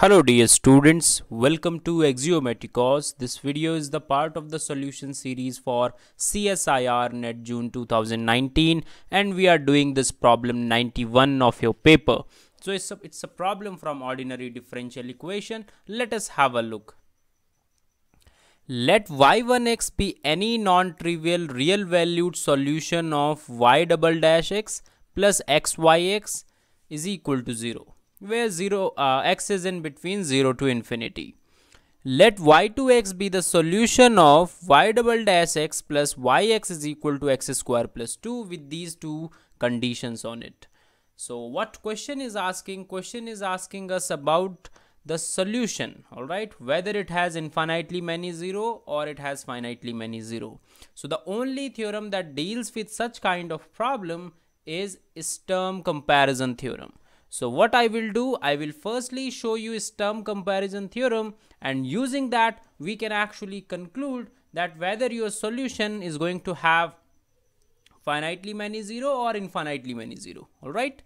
Hello dear students, welcome to Axiomaticos. This video is the part of the solution series for CSIR NET June 2019 and we are doing this problem 91 of your paper. So it's a, it's a problem from ordinary differential equation. Let us have a look. Let y1x be any non-trivial real valued solution of y double dash x plus xyx is equal to 0 where 0 uh, x is in between 0 to infinity. Let y2x be the solution of y double dash x plus yx is equal to x square plus 2 with these two conditions on it. So what question is asking? Question is asking us about the solution, alright, whether it has infinitely many zero or it has finitely many zero. So the only theorem that deals with such kind of problem is Sturm comparison theorem. So what I will do, I will firstly show you stem comparison theorem and using that we can actually conclude that whether your solution is going to have finitely many zero or infinitely many zero, alright?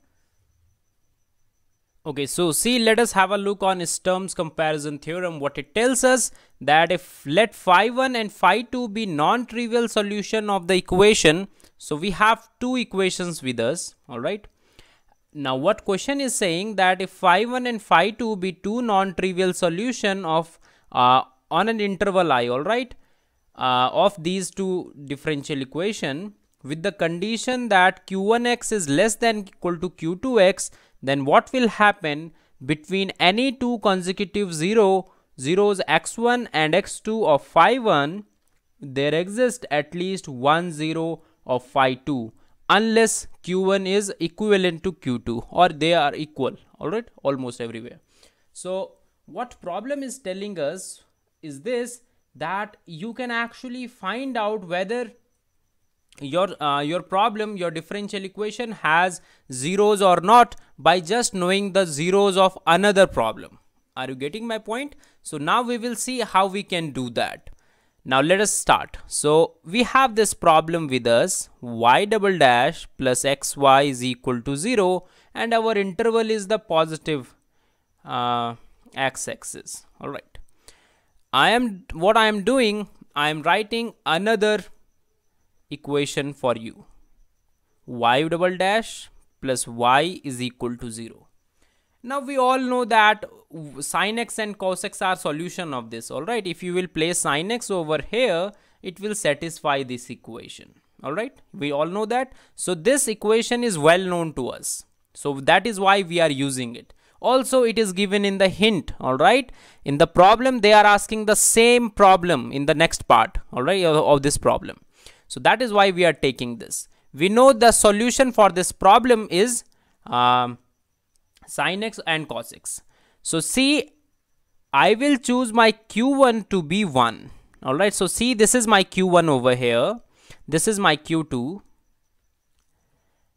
Okay, so see, let us have a look on Sturm's comparison theorem. What it tells us that if let phi 1 and phi 2 be non-trivial solution of the equation, so we have two equations with us, all right? Now what question is saying that if phi 1 and phi 2 be two non-trivial solution of uh, on an interval i alright uh, of these two differential equation with the condition that q1x is less than equal to q2x then what will happen between any two consecutive zero zeros x1 and x2 of phi 1 there exists at least one zero of phi 2 unless q1 is equivalent to q2 or they are equal all right almost everywhere so what problem is telling us is this that you can actually find out whether your uh, your problem your differential equation has zeros or not by just knowing the zeros of another problem are you getting my point so now we will see how we can do that now let us start. So we have this problem with us y double dash plus xy is equal to 0 and our interval is the positive uh, x-axis. Alright. I am what I am doing I am writing another equation for you y double dash plus y is equal to 0. Now we all know that sin x and cos x are solution of this, alright. If you will place sin x over here, it will satisfy this equation, alright. We all know that. So this equation is well known to us. So that is why we are using it. Also, it is given in the hint, alright. In the problem, they are asking the same problem in the next part, alright, of, this problem. So that is why we are taking this. We know the solution for this problem is um, sin x and cos x. So see, I will choose my q1 to be 1. Alright, so see this is my q1 over here. This is my q2.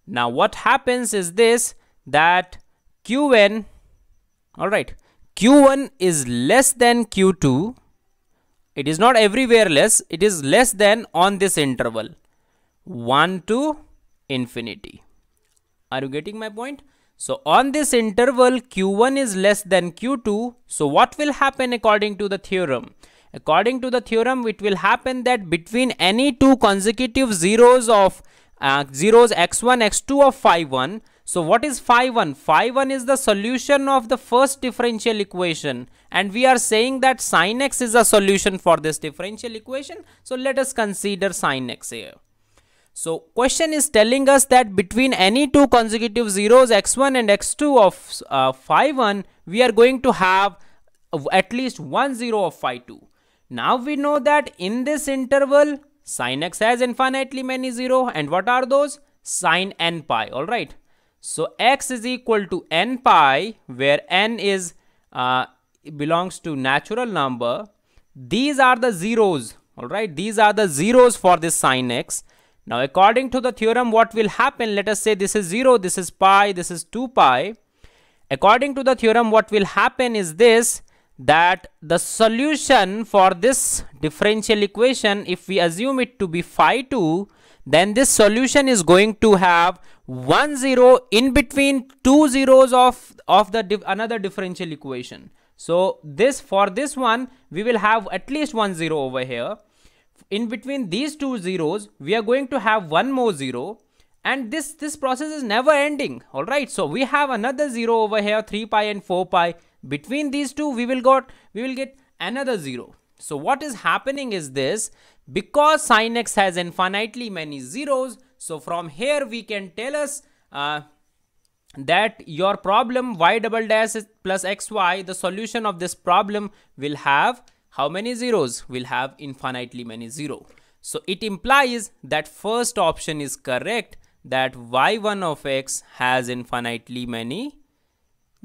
Now what happens is this, that qn, alright, q1 is less than q2. It is not everywhere less, it is less than on this interval. 1 to infinity. Are you getting my point? So on this interval Q1 is less than Q2. So what will happen according to the theorem? According to the theorem it will happen that between any two consecutive zeros of uh, zeros x1 x2 of phi 1. So what is phi 1? Phi 1 is the solution of the first differential equation and we are saying that sin x is a solution for this differential equation. So let us consider sin x here. So question is telling us that between any two consecutive zeros x1 and x2 of uh, phi 1 we are going to have uh, at least one zero of phi 2. Now we know that in this interval sine x has infinitely many zero and what are those? Sine n pi alright. So x is equal to n pi where n is uh, belongs to natural number. These are the zeros alright these are the zeros for this sine x now according to the theorem what will happen let us say this is 0 this is pi this is 2 pi according to the theorem what will happen is this that the solution for this differential equation if we assume it to be phi 2 then this solution is going to have one zero in between two zeros of of the another differential equation so this for this one we will have at least one zero over here in between these two zeros we are going to have one more zero and this this process is never ending all right so we have another zero over here 3 pi and 4 pi between these two we will got we will get another zero so what is happening is this because sine x has infinitely many zeros so from here we can tell us uh, that your problem y double dash plus xy the solution of this problem will have how many zeros? will have infinitely many zero. So it implies that first option is correct that y1 of x has infinitely many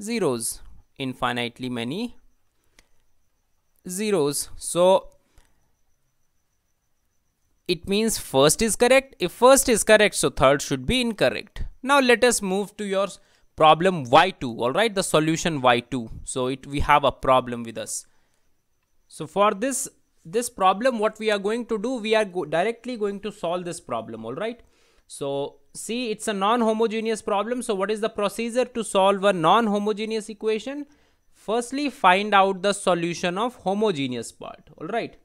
zeros. Infinitely many zeros. So it means first is correct. If first is correct, so third should be incorrect. Now let us move to your problem y2, alright, the solution y2. So it we have a problem with us. So for this, this problem, what we are going to do, we are go directly going to solve this problem, all right? So see, it's a non-homogeneous problem. So what is the procedure to solve a non-homogeneous equation? Firstly, find out the solution of homogeneous part, all right?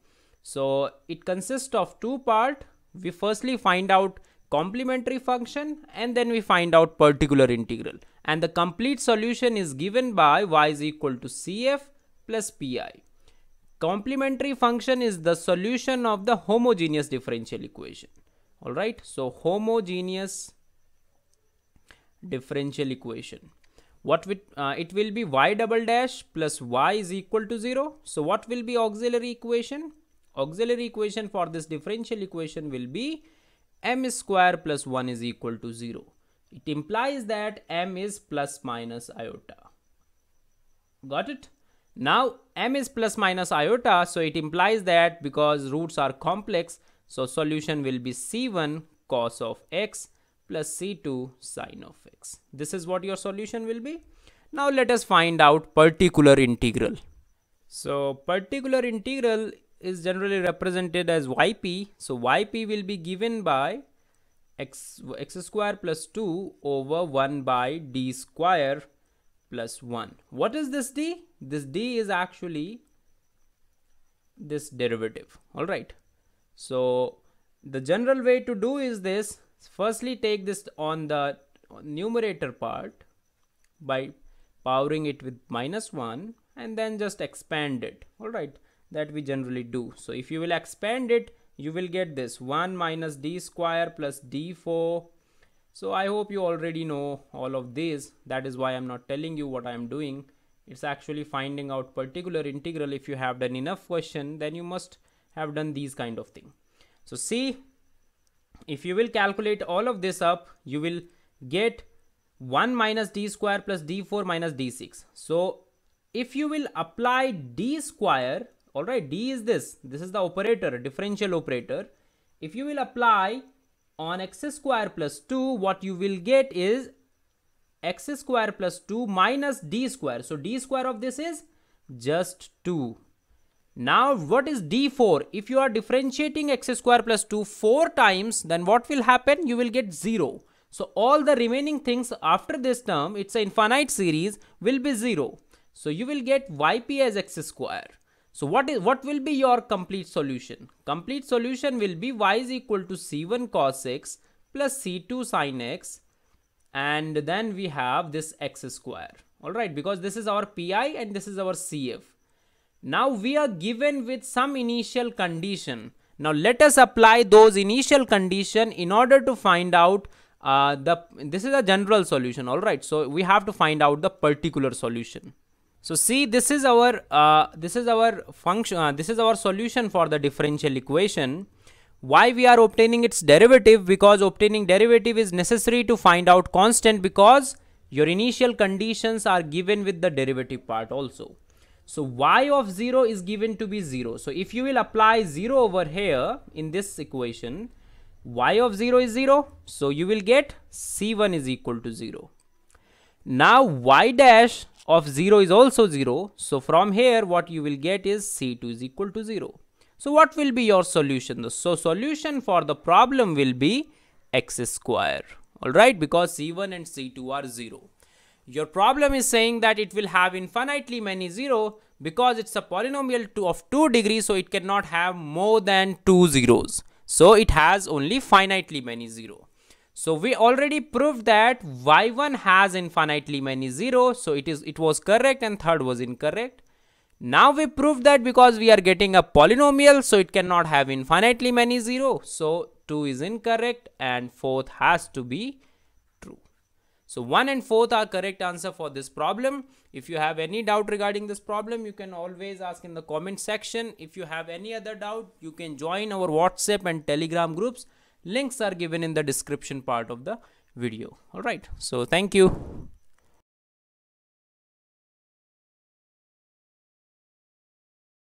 So it consists of two part. We firstly find out complementary function and then we find out particular integral and the complete solution is given by y is equal to cf plus pi Complementary function is the solution of the homogeneous differential equation. Alright, so homogeneous differential equation. What with, uh, it will be y double dash plus y is equal to 0. So what will be auxiliary equation? Auxiliary equation for this differential equation will be m square plus 1 is equal to 0. It implies that m is plus minus iota. Got it? Now m is plus minus iota so it implies that because roots are complex so solution will be c1 cos of x plus c2 sine of x. This is what your solution will be. Now let us find out particular integral. So particular integral is generally represented as yp. So yp will be given by x, x square plus 2 over 1 by d square plus 1. What is this d? This d is actually this derivative. All right. So the general way to do is this. Firstly, take this on the numerator part by powering it with minus 1 and then just expand it. All right. That we generally do. So if you will expand it, you will get this 1 minus d square plus d4 so I hope you already know all of this. That is why I'm not telling you what I'm doing. It's actually finding out particular integral. If you have done enough question, then you must have done these kind of thing. So see, if you will calculate all of this up, you will get 1 minus d square plus d4 minus d6. So if you will apply d square, all right, d is this. This is the operator, differential operator. If you will apply on x square plus 2 what you will get is x square plus 2 minus d square. So d square of this is just 2. Now what is d4? If you are differentiating x square plus 2 4 times then what will happen? You will get 0. So all the remaining things after this term, it's an infinite series, will be 0. So you will get yp as x square. So what is what will be your complete solution? Complete solution will be y is equal to c1 cos x plus c2 sin x and then we have this x square. Alright, because this is our pi and this is our cf. Now we are given with some initial condition. Now let us apply those initial condition in order to find out uh, the this is a general solution. Alright, so we have to find out the particular solution. So see this is our uh, this is our function uh, this is our solution for the differential equation. Why we are obtaining its derivative because obtaining derivative is necessary to find out constant because your initial conditions are given with the derivative part also. So y of 0 is given to be 0. So if you will apply 0 over here in this equation y of 0 is 0. So you will get c1 is equal to 0. Now y dash of 0 is also 0. So from here what you will get is C2 is equal to 0. So what will be your solution? So solution for the problem will be x square. Alright because C1 and C2 are 0. Your problem is saying that it will have infinitely many 0 because it's a polynomial two of 2 degrees so it cannot have more than 2 zeros. So it has only finitely many 0. So we already proved that y1 has infinitely many zeros. So it is it was correct and third was incorrect. Now we prove that because we are getting a polynomial, so it cannot have infinitely many zeros. So 2 is incorrect and fourth has to be true. So 1 and 4th are correct answer for this problem. If you have any doubt regarding this problem, you can always ask in the comment section. If you have any other doubt, you can join our WhatsApp and Telegram groups links are given in the description part of the video all right so thank you